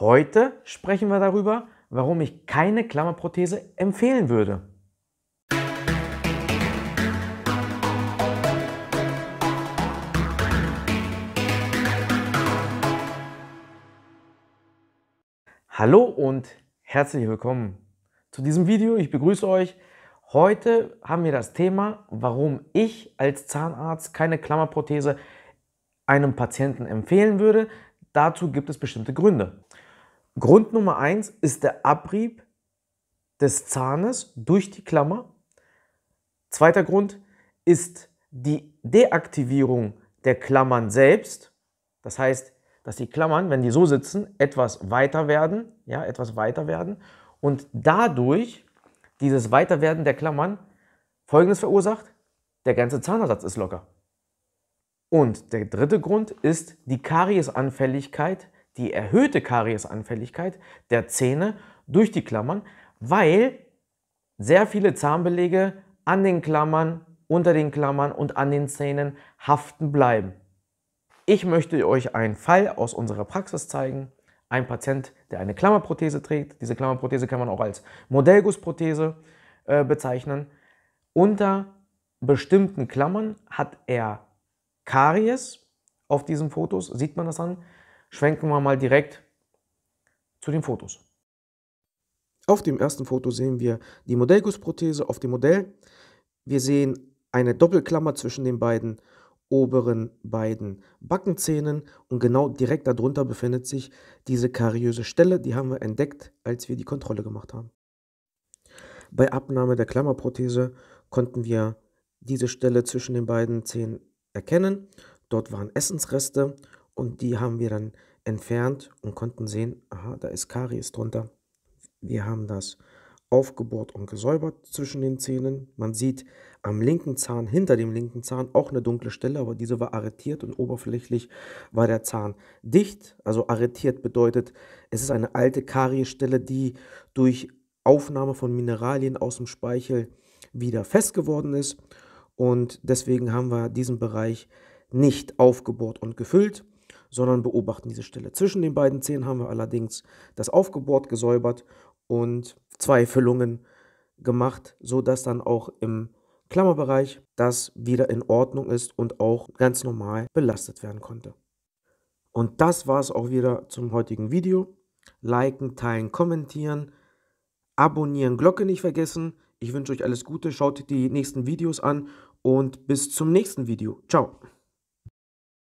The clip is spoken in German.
Heute sprechen wir darüber, warum ich keine Klammerprothese empfehlen würde. Hallo und herzlich willkommen zu diesem Video. Ich begrüße euch. Heute haben wir das Thema, warum ich als Zahnarzt keine Klammerprothese einem Patienten empfehlen würde. Dazu gibt es bestimmte Gründe. Grund Nummer eins ist der Abrieb des Zahnes durch die Klammer. Zweiter Grund ist die Deaktivierung der Klammern selbst. Das heißt, dass die Klammern, wenn die so sitzen, etwas weiter werden, ja, etwas weiter werden und dadurch dieses Weiterwerden der Klammern folgendes verursacht: Der ganze Zahnersatz ist locker. Und der dritte Grund ist die Kariesanfälligkeit die erhöhte Kariesanfälligkeit der Zähne durch die Klammern, weil sehr viele Zahnbelege an den Klammern, unter den Klammern und an den Zähnen haften bleiben. Ich möchte euch einen Fall aus unserer Praxis zeigen. Ein Patient, der eine Klammerprothese trägt. Diese Klammerprothese kann man auch als Modellgussprothese äh, bezeichnen. Unter bestimmten Klammern hat er Karies. Auf diesen Fotos sieht man das an schwenken wir mal direkt zu den Fotos. Auf dem ersten Foto sehen wir die Modellgussprothese auf dem Modell. Wir sehen eine Doppelklammer zwischen den beiden oberen beiden Backenzähnen und genau direkt darunter befindet sich diese kariöse Stelle, die haben wir entdeckt, als wir die Kontrolle gemacht haben. Bei Abnahme der Klammerprothese konnten wir diese Stelle zwischen den beiden Zähnen erkennen. Dort waren Essensreste und die haben wir dann entfernt und konnten sehen, aha, da ist Karies drunter. Wir haben das aufgebohrt und gesäubert zwischen den Zähnen. Man sieht am linken Zahn, hinter dem linken Zahn, auch eine dunkle Stelle, aber diese war arretiert und oberflächlich war der Zahn dicht. Also arretiert bedeutet, es ist eine alte Kariesstelle, die durch Aufnahme von Mineralien aus dem Speichel wieder fest geworden ist. Und deswegen haben wir diesen Bereich nicht aufgebohrt und gefüllt, sondern beobachten diese Stelle. Zwischen den beiden Zehen haben wir allerdings das Aufgebohrt gesäubert und zwei Füllungen gemacht, sodass dann auch im Klammerbereich das wieder in Ordnung ist und auch ganz normal belastet werden konnte. Und das war es auch wieder zum heutigen Video. Liken, teilen, kommentieren, abonnieren, Glocke nicht vergessen. Ich wünsche euch alles Gute, schaut die nächsten Videos an und bis zum nächsten Video. Ciao.